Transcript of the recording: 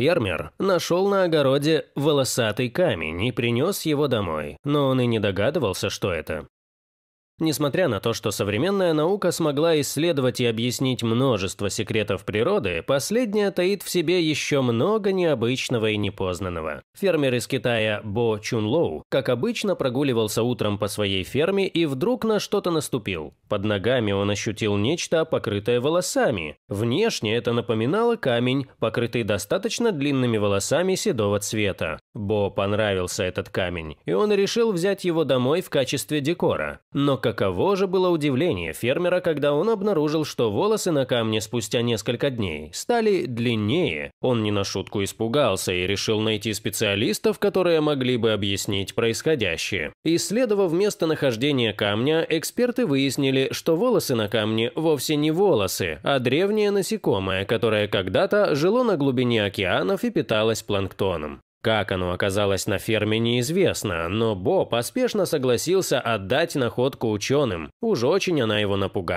Фермер нашел на огороде волосатый камень и принес его домой, но он и не догадывался, что это. Несмотря на то, что современная наука смогла исследовать и объяснить множество секретов природы, последняя таит в себе еще много необычного и непознанного. Фермер из Китая Бо Чунлоу, как обычно, прогуливался утром по своей ферме и вдруг на что-то наступил. Под ногами он ощутил нечто, покрытое волосами. Внешне это напоминало камень, покрытый достаточно длинными волосами седого цвета. Бо понравился этот камень, и он решил взять его домой в качестве декора. Но каково же было удивление фермера, когда он обнаружил, что волосы на камне спустя несколько дней стали длиннее. Он не на шутку испугался и решил найти специалистов, которые могли бы объяснить происходящее. Исследовав местонахождение камня, эксперты выяснили, что волосы на камне вовсе не волосы, а древнее насекомое, которое когда-то жило на глубине океанов и питалось планктоном. Как оно оказалось на ферме, неизвестно, но Бо поспешно согласился отдать находку ученым, уж очень она его напугала.